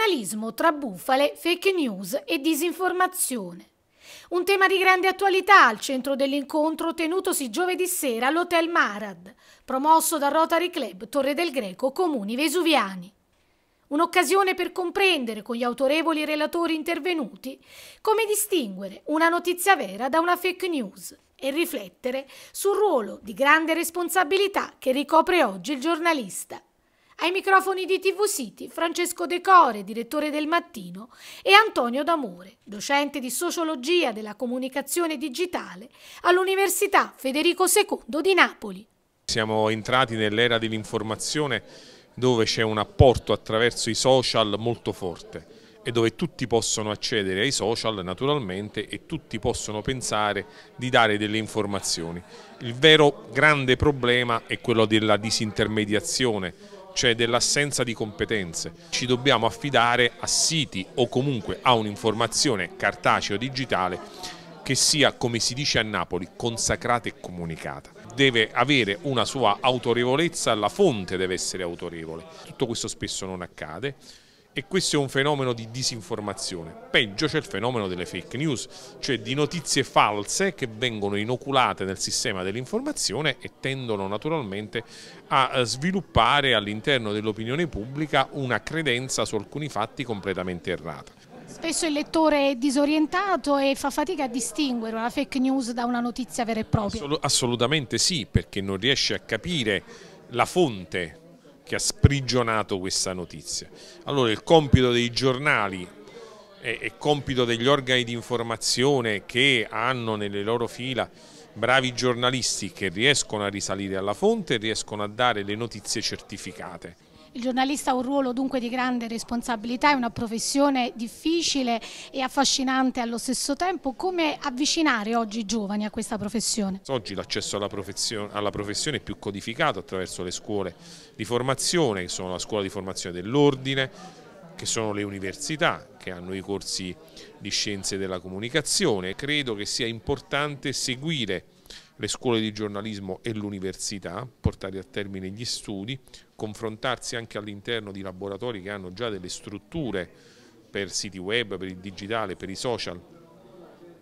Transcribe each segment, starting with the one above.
Giornalismo tra bufale, fake news e disinformazione. Un tema di grande attualità al centro dell'incontro tenutosi giovedì sera all'Hotel Marad, promosso dal Rotary Club Torre del Greco Comuni Vesuviani. Un'occasione per comprendere con gli autorevoli relatori intervenuti come distinguere una notizia vera da una fake news e riflettere sul ruolo di grande responsabilità che ricopre oggi il giornalista. Ai microfoni di TV City, Francesco De Core, direttore del Mattino, e Antonio D'Amore, docente di Sociologia della Comunicazione Digitale all'Università Federico II di Napoli. Siamo entrati nell'era dell'informazione dove c'è un apporto attraverso i social molto forte e dove tutti possono accedere ai social naturalmente e tutti possono pensare di dare delle informazioni. Il vero grande problema è quello della disintermediazione cioè dell'assenza di competenze. Ci dobbiamo affidare a siti o comunque a un'informazione cartacea o digitale che sia, come si dice a Napoli, consacrata e comunicata. Deve avere una sua autorevolezza, la fonte deve essere autorevole. Tutto questo spesso non accade e questo è un fenomeno di disinformazione. Peggio c'è il fenomeno delle fake news, cioè di notizie false che vengono inoculate nel sistema dell'informazione e tendono naturalmente a eh, sviluppare all'interno dell'opinione pubblica una credenza su alcuni fatti completamente errata. Spesso il lettore è disorientato e fa fatica a distinguere una fake news da una notizia vera e propria. assolutamente sì, perché non riesce a capire la fonte che ha sprigionato questa notizia. Allora il compito dei giornali e, e compito degli organi di informazione che hanno nelle loro fila bravi giornalisti che riescono a risalire alla fonte e riescono a dare le notizie certificate il giornalista ha un ruolo dunque di grande responsabilità, è una professione difficile e affascinante allo stesso tempo. Come avvicinare oggi i giovani a questa professione? Oggi l'accesso alla, alla professione, è più codificato attraverso le scuole di formazione, che sono la scuola di formazione dell'ordine, che sono le università, che hanno i corsi di scienze della comunicazione. Credo che sia importante seguire le scuole di giornalismo e l'università, portare a termine gli studi, confrontarsi anche all'interno di laboratori che hanno già delle strutture per siti web, per il digitale, per i social,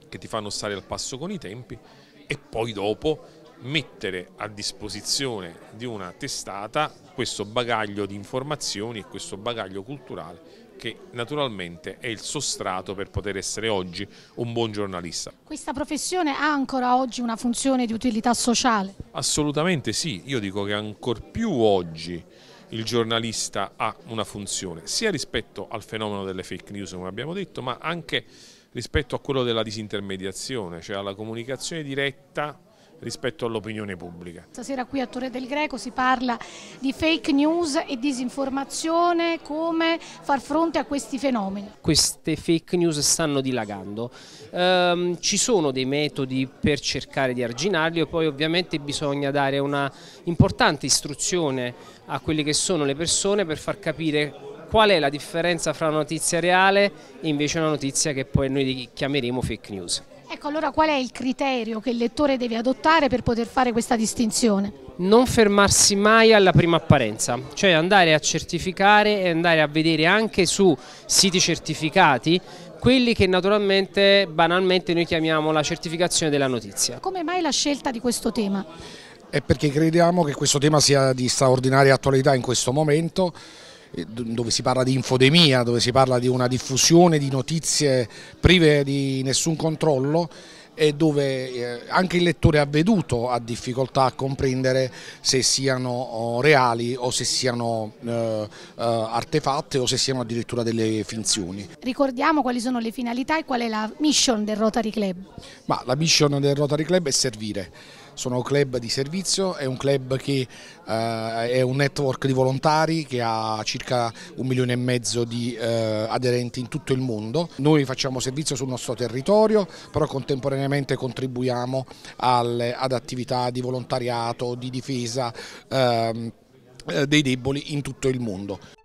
che ti fanno stare al passo con i tempi e poi dopo mettere a disposizione di una testata questo bagaglio di informazioni e questo bagaglio culturale che naturalmente è il sostrato per poter essere oggi un buon giornalista. Questa professione ha ancora oggi una funzione di utilità sociale? Assolutamente sì, io dico che ancor più oggi il giornalista ha una funzione, sia rispetto al fenomeno delle fake news come abbiamo detto, ma anche rispetto a quello della disintermediazione, cioè alla comunicazione diretta rispetto all'opinione pubblica. Stasera qui a Torre del Greco si parla di fake news e disinformazione, come far fronte a questi fenomeni? Queste fake news stanno dilagando, ehm, ci sono dei metodi per cercare di arginarli e poi ovviamente bisogna dare una importante istruzione a quelle che sono le persone per far capire qual è la differenza fra una notizia reale e invece una notizia che poi noi chiameremo fake news. Ecco, allora qual è il criterio che il lettore deve adottare per poter fare questa distinzione? non fermarsi mai alla prima apparenza, cioè andare a certificare e andare a vedere anche su siti certificati quelli che naturalmente, banalmente noi chiamiamo la certificazione della notizia. Come mai la scelta di questo tema? È perché crediamo che questo tema sia di straordinaria attualità in questo momento eh, dove si parla di infodemia, dove si parla di una diffusione di notizie prive di nessun controllo e dove eh, anche il lettore avveduto ha difficoltà a comprendere se siano oh, reali o se siano eh, artefatte o se siano addirittura delle finzioni. Ricordiamo quali sono le finalità e qual è la mission del Rotary Club? Ma la mission del Rotary Club è servire sono club di servizio, è un club che eh, è un network di volontari che ha circa un milione e mezzo di eh, aderenti in tutto il mondo. Noi facciamo servizio sul nostro territorio, però contemporaneamente contribuiamo alle, ad attività di volontariato, di difesa. Ehm, eh, dei deboli in tutto il mondo.